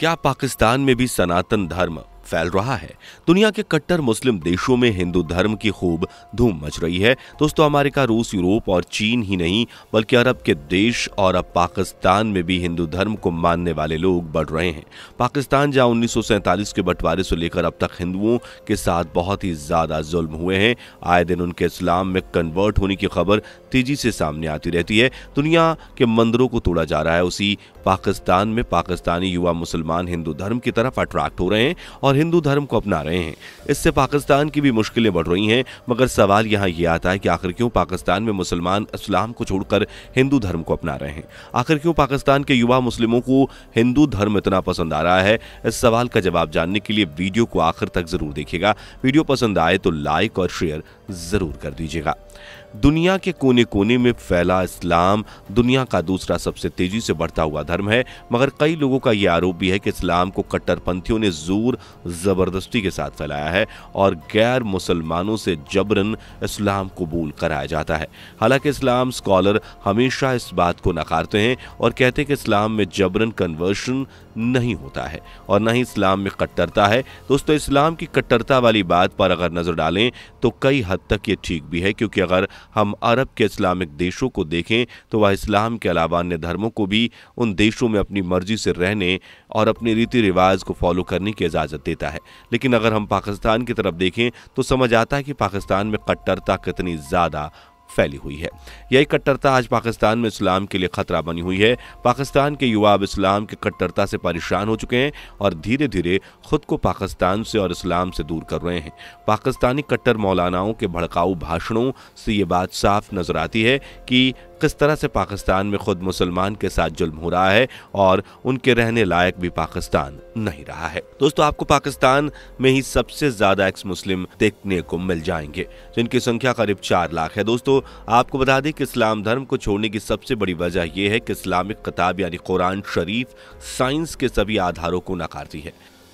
क्या पाकिस्तान में भी सनातन धर्म फैल रहा है दुनिया के कट्टर मुस्लिम देशों में हिंदू धर्म की खूब धूम मच रही है दोस्तों अमेरिका रूस यूरोप और चीन ही नहीं बल्कि अरब के देश और अब पाकिस्तान में भी हिंदू धर्म को मानने वाले लोग बढ़ रहे हैं पाकिस्तान जहां उन्नीस के बंटवारे से लेकर अब तक हिंदुओं के साथ बहुत ही ज्यादा जुल्म हुए हैं आए दिन उनके इस्लाम में कन्वर्ट होने की खबर तेजी से सामने आती रहती है दुनिया के मंदिरों को तोड़ा जा रहा है उसी पाकिस्तान में पाकिस्तानी युवा मुसलमान हिंदू धर्म की तरफ अट्रैक्ट हो रहे हैं और और हिंदू धर्म को अपना रहे हैं इससे पाकिस्तान की भी मुश्किलें बढ़ रही हैं मगर सवाल यहाँ ये आता है कि आखिर क्यों पाकिस्तान में मुसलमान इस्लाम को छोड़कर हिंदू धर्म को अपना रहे हैं आखिर क्यों पाकिस्तान के युवा मुस्लिमों को हिंदू धर्म इतना पसंद आ रहा है इस सवाल का जवाब जानने के लिए वीडियो को आखिर तक जरूर देखिएगा वीडियो पसंद आए तो लाइक और शेयर जरूर कर दीजिएगा दुनिया के कोने कोने में फैला इस्लाम दुनिया का दूसरा सबसे तेजी से बढ़ता हुआ धर्म है मगर कई लोगों का ये आरोप भी है कि इस्लाम को कट्टरपंथियों ने जोर जबरदस्ती के साथ फैलाया है और गैर मुसलमानों से जबरन इस्लाम कबूल कराया जाता है हालांकि इस्लाम स्कॉलर हमेशा इस बात को नकारते हैं और कहते हैं कि इस्लाम में जबरन कन्वर्शन नहीं होता है और न ही इस्लाम में कट्टरता है दोस्तों इस्लाम की कट्टरता वाली बात पर अगर नजर डालें तो कई हद तक ये ठीक भी है क्योंकि अगर हम अरब के इस्लामिक देशों को देखें तो वह इस्लाम के अलावा अन्य धर्मों को भी उन देशों में अपनी मर्जी से रहने और अपने रीति रिवाज को फॉलो करने की इजाज़त देता है लेकिन अगर हम पाकिस्तान की तरफ देखें तो समझ आता है कि पाकिस्तान में कट्टरता कितनी ज़्यादा फैली हुई है यही कट्टरता आज पाकिस्तान में इस्लाम के लिए खतरा बनी हुई है पाकिस्तान के युवा अब इस्लाम की कट्टरता से परेशान हो चुके हैं और धीरे धीरे खुद को पाकिस्तान से और इस्लाम से दूर कर रहे हैं पाकिस्तानी कट्टर मौलानाओं के भड़काऊ भाषणों से ये बात साफ नजर आती है कि किस तरह से पाकिस्तान में खुद मुसलमान के साथ जुल्म हो रहा है और उनके रहने लायक भी पाकिस्तान नहीं रहा है दोस्तों आपको पाकिस्तान में ही सबसे ज्यादा एक्स मुस्लिम देखने को मिल जाएंगे जिनकी संख्या करीब चार लाख है दोस्तों आपको बता दें कि इस्लाम धर्म को छोड़ने की सबसे बड़ी वजह यह है कि इस्लामिक किताब यानी कुरान शरीफ साइंस के सभी आधारों को नकारती है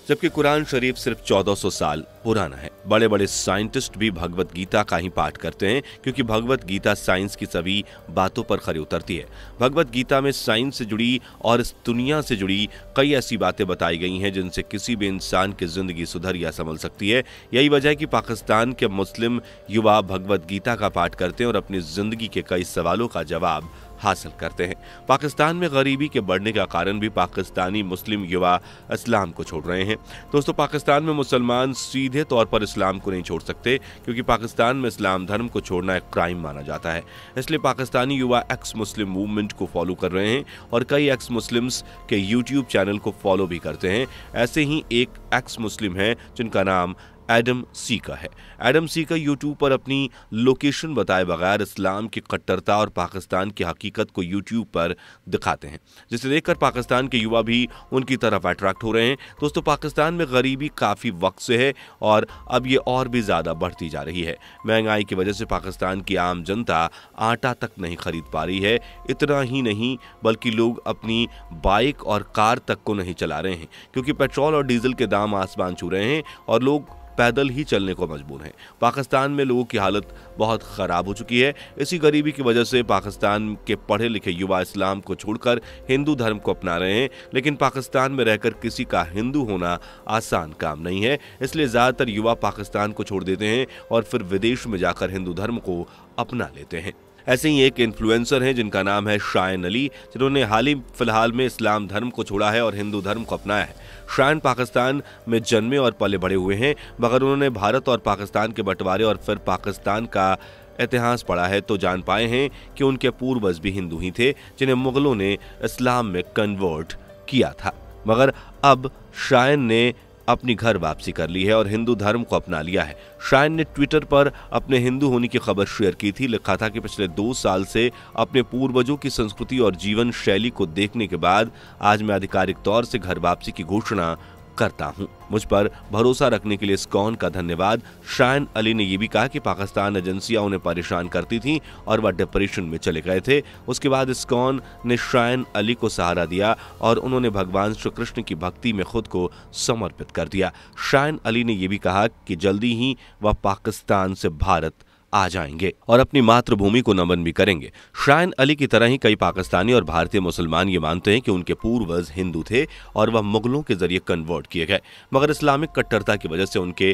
जबकि कुरान शरीफ सिर्फ 1400 साल पुराना है बड़े बड़े साइंटिस्ट भी भगवत गीता का ही पाठ करते हैं क्योंकि भगवत गीता साइंस की सभी बातों पर खरी उतरती है भगवत गीता में साइंस से जुड़ी और इस दुनिया से जुड़ी कई ऐसी बातें बताई गई हैं जिनसे किसी भी इंसान की जिंदगी सुधर या संभल सकती है यही वजह है कि पाकिस्तान के मुस्लिम युवा भगवत गीता का पाठ करते हैं और अपनी जिंदगी के कई सवालों का जवाब हासिल करते हैं पाकिस्तान में गरीबी के बढ़ने का कारण भी पाकिस्तानी मुस्लिम युवा इस्लाम को छोड़ रहे हैं दोस्तों पाकिस्तान में मुसलमान सीधे तौर पर इस्लाम को नहीं छोड़ सकते क्योंकि पाकिस्तान में इस्लाम धर्म को छोड़ना एक क्राइम माना जाता है इसलिए पाकिस्तानी युवा एक्स मुस्लिम मूवमेंट को फॉलो कर रहे हैं और कई एक्स मुस्लिम्स के यूट्यूब चैनल को फॉलो भी करते हैं ऐसे ही एक एक्स मुस्लिम हैं जिनका नाम एडम सी का है एडम सी का यूट्यूब पर अपनी लोकेशन बताए बगैर इस्लाम की कट्टरता और पाकिस्तान की हकीकत को यूट्यूब पर दिखाते हैं जिसे देखकर पाकिस्तान के युवा भी उनकी तरफ अट्रैक्ट हो रहे हैं दोस्तों पाकिस्तान में गरीबी काफ़ी वक्त से है और अब ये और भी ज़्यादा बढ़ती जा रही है महंगाई की वजह से पाकिस्तान की आम जनता आटा तक नहीं खरीद पा रही है इतना ही नहीं बल्कि लोग अपनी बाइक और कार तक को नहीं चला रहे हैं क्योंकि पेट्रोल और डीजल के दाम आसमान छू रहे हैं और लोग पैदल ही चलने को मजबूर हैं पाकिस्तान में लोगों की हालत बहुत ख़राब हो चुकी है इसी गरीबी की वजह से पाकिस्तान के पढ़े लिखे युवा इस्लाम को छोड़कर हिंदू धर्म को अपना रहे हैं लेकिन पाकिस्तान में रहकर किसी का हिंदू होना आसान काम नहीं है इसलिए ज़्यादातर युवा पाकिस्तान को छोड़ देते हैं और फिर विदेश में जाकर हिंदू धर्म को अपना लेते हैं ऐसे ही एक इन्फ्लुएंसर हैं जिनका नाम है शायन अली जिन्होंने हाल ही फिलहाल में इस्लाम धर्म को छोड़ा है और हिंदू धर्म को अपनाया है शायन पाकिस्तान में जन्मे और पले बड़े हुए हैं मगर उन्होंने भारत और पाकिस्तान के बंटवारे और फिर पाकिस्तान का इतिहास पढ़ा है तो जान पाए हैं कि उनके पूर्वज भी हिंदू ही थे जिन्हें मुगलों ने इस्लाम में कन्वर्ट किया था मगर अब शायन ने अपनी घर वापसी कर ली है और हिंदू धर्म को अपना लिया है शायन ने ट्विटर पर अपने हिंदू होने की खबर शेयर की थी लिखा था कि पिछले दो साल से अपने पूर्वजों की संस्कृति और जीवन शैली को देखने के बाद आज मैं आधिकारिक तौर से घर वापसी की घोषणा करता हूं मुझ पर भरोसा रखने के लिए स्कॉन का धन्यवाद शायन अली ने यह भी कहा कि पाकिस्तान एजेंसियां उन्हें परेशान करती थीं और वह डिप्रेशन में चले गए थे उसके बाद स्कॉन ने शायन अली को सहारा दिया और उन्होंने भगवान श्री कृष्ण की भक्ति में खुद को समर्पित कर दिया शायन अली ने यह भी कहा कि जल्दी ही वह पाकिस्तान से भारत आ जाएंगे और अपनी मातृभूमि को नमन भी करेंगे शायन अली की तरह ही कई पाकिस्तानी और भारतीय मुसलमान ये मानते हैं कि उनके पूर्वज हिंदू थे और वह मुगलों के जरिए कन्वर्ट किए गए मगर इस्लामिक कट्टरता की वजह से उनके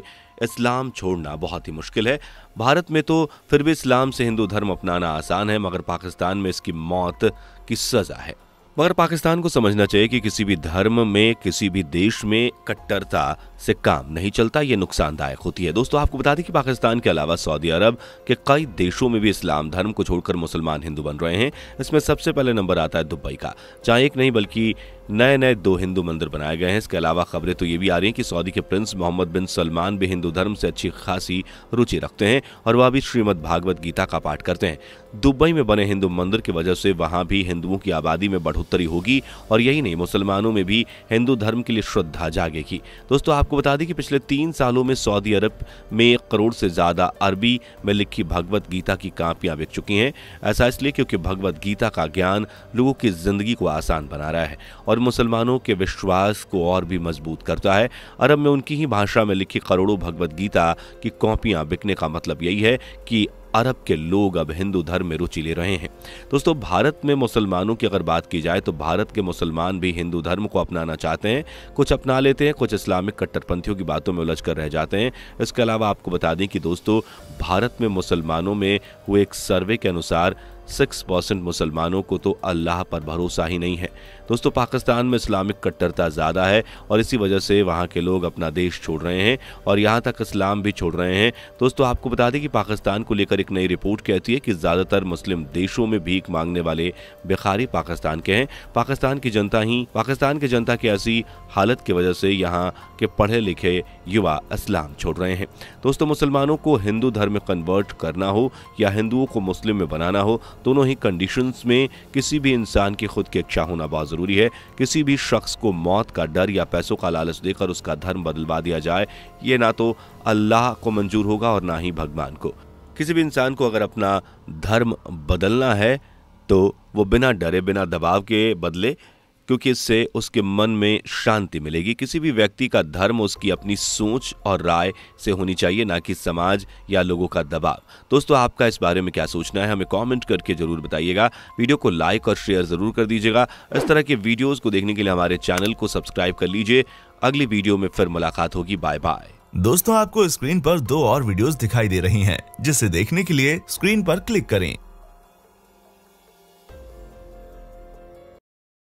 इस्लाम छोड़ना बहुत ही मुश्किल है भारत में तो फिर भी इस्लाम से हिंदू धर्म अपनाना आसान है मगर पाकिस्तान में इसकी मौत की सजा है मगर पाकिस्तान को समझना चाहिए कि किसी भी धर्म में किसी भी देश में कट्टरता से काम नहीं चलता यह नुकसानदायक होती है दोस्तों आपको बता दें कि पाकिस्तान के अलावा सऊदी अरब के कई देशों में भी इस्लाम धर्म को छोड़कर मुसलमान हिंदू बन रहे हैं इसमें सबसे पहले नंबर आता है दुबई का जहाँ एक नहीं बल्कि नए नए दो हिंदू मंदिर बनाए गए हैं इसके अलावा खबरें तो ये भी आ रही हैं कि सऊदी के प्रिंस मोहम्मद बिन सलमान भी हिंदू धर्म से अच्छी खासी रुचि रखते हैं और वह भी श्रीमद भागवत गीता का पाठ करते हैं दुबई में बने हिंदू मंदिर की वजह से वहाँ भी हिंदुओं की आबादी में बढ़ोतरी होगी और यही नहीं मुसलमानों में भी हिंदू धर्म के लिए श्रद्धा जागेगी दोस्तों आपको बता दें कि पिछले तीन सालों में सऊदी अरब में एक करोड़ से ज्यादा अरबी में लिखी भगवत गीता की कापियां बिक चुकी हैं ऐसा इसलिए क्योंकि भगवत गीता का ज्ञान लोगों की जिंदगी को आसान बना रहा है और मुसलमानों के विश्वास को और भी मजबूत करता है अरब में उनकी ही भाषा में लिखी करोड़ों भगवत गीता की कॉपियां बिकने का मतलब यही है कि अरब के लोग अब हिंदू धर्म में रुचि ले रहे हैं दोस्तों भारत में मुसलमानों की अगर बात की जाए तो भारत के मुसलमान भी हिंदू धर्म को अपनाना चाहते हैं कुछ अपना लेते हैं कुछ इस्लामिक कट्टरपंथियों की बातों में उलझ कर रह जाते हैं इसके अलावा आपको बता दें कि दोस्तों भारत में मुसलमानों में हुए एक सर्वे के अनुसार सिक्स परसेंट मुसलमानों को तो अल्लाह पर भरोसा ही नहीं है दोस्तों पाकिस्तान में इस्लामिक कट्टरता ज़्यादा है और इसी वजह से वहाँ के लोग अपना देश छोड़ रहे हैं और यहाँ तक इस्लाम भी छोड़ रहे हैं दोस्तों आपको बता दें कि पाकिस्तान को लेकर एक नई रिपोर्ट कहती है कि ज़्यादातर मुस्लिम देशों में भीख मांगने वाले बिखारी पाकिस्तान के हैं पाकिस्तान की जनता ही पाकिस्तान की जनता की ऐसी हालत की वजह से यहाँ के पढ़े लिखे युवा इस्लाम छोड़ रहे हैं दोस्तों मुसलमानों को हिंदू धर्म कन्वर्ट करना हो या हिंदुओं को मुस्लिम में बनाना हो दोनों ही कंडीशंस में किसी भी इंसान की खुद की इच्छा होना बहुत जरूरी जरूरी है किसी भी शख्स को मौत का डर या पैसों का लालच देकर उसका धर्म बदलवा दिया जाए ये ना तो अल्लाह को मंजूर होगा और ना ही भगवान को किसी भी इंसान को अगर अपना धर्म बदलना है तो वो बिना डरे बिना दबाव के बदले क्योंकि इससे उसके मन में शांति मिलेगी किसी भी व्यक्ति का धर्म उसकी अपनी सोच और राय से होनी चाहिए ना कि समाज या लोगों का दबाव दोस्तों आपका इस बारे में क्या सोचना है हमें कमेंट करके जरूर बताइएगा वीडियो को लाइक और शेयर जरूर कर दीजिएगा इस तरह के वीडियोस को देखने के लिए हमारे चैनल को सब्सक्राइब कर लीजिए अगली वीडियो में फिर मुलाकात होगी बाय बाय दोस्तों आपको स्क्रीन पर दो और वीडियोस दिखाई दे रही हैं जिसे देखने के लिए स्क्रीन पर क्लिक करें